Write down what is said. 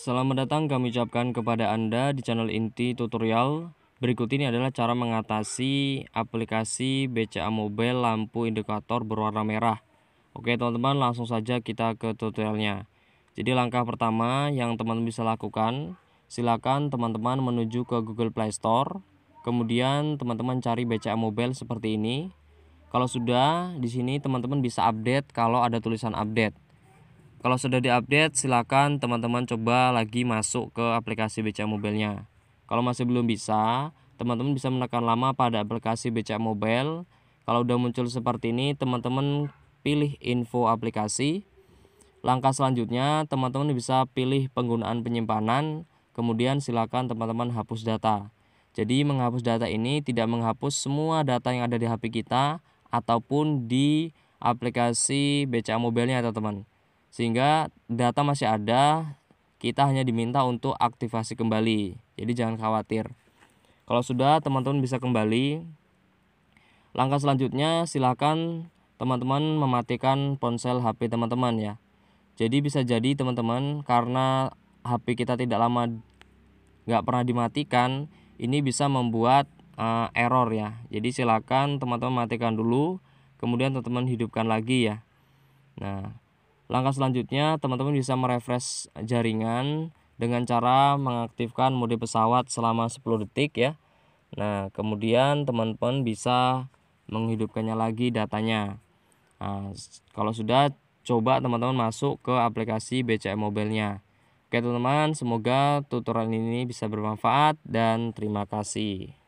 Selamat datang kami ucapkan kepada Anda di channel inti tutorial. Berikut ini adalah cara mengatasi aplikasi BCA Mobile lampu indikator berwarna merah. Oke teman-teman langsung saja kita ke tutorialnya. Jadi langkah pertama yang teman-teman bisa lakukan, silakan teman-teman menuju ke Google Play Store. Kemudian teman-teman cari BCA Mobile seperti ini. Kalau sudah, di sini teman-teman bisa update kalau ada tulisan update. Kalau sudah diupdate, silakan teman-teman coba lagi masuk ke aplikasi BCA Mobile-nya. Kalau masih belum bisa, teman-teman bisa menekan lama pada aplikasi BCA mobile. Kalau sudah muncul seperti ini, teman-teman pilih info aplikasi. Langkah selanjutnya, teman-teman bisa pilih penggunaan penyimpanan, kemudian silakan teman-teman hapus data. Jadi menghapus data ini tidak menghapus semua data yang ada di HP kita ataupun di aplikasi BCA mobile teman-teman sehingga data masih ada kita hanya diminta untuk aktivasi kembali jadi jangan khawatir kalau sudah teman-teman bisa kembali langkah selanjutnya silakan teman-teman mematikan ponsel HP teman-teman ya jadi bisa jadi teman-teman karena HP kita tidak lama nggak pernah dimatikan ini bisa membuat uh, error ya jadi silakan teman-teman matikan dulu kemudian teman-teman hidupkan lagi ya nah Langkah selanjutnya, teman-teman bisa merefresh jaringan dengan cara mengaktifkan mode pesawat selama 10 detik ya. Nah, kemudian teman-teman bisa menghidupkannya lagi datanya. Nah, kalau sudah, coba teman-teman masuk ke aplikasi BCM Mobile-nya. Oke teman-teman, semoga tutorial ini bisa bermanfaat dan terima kasih.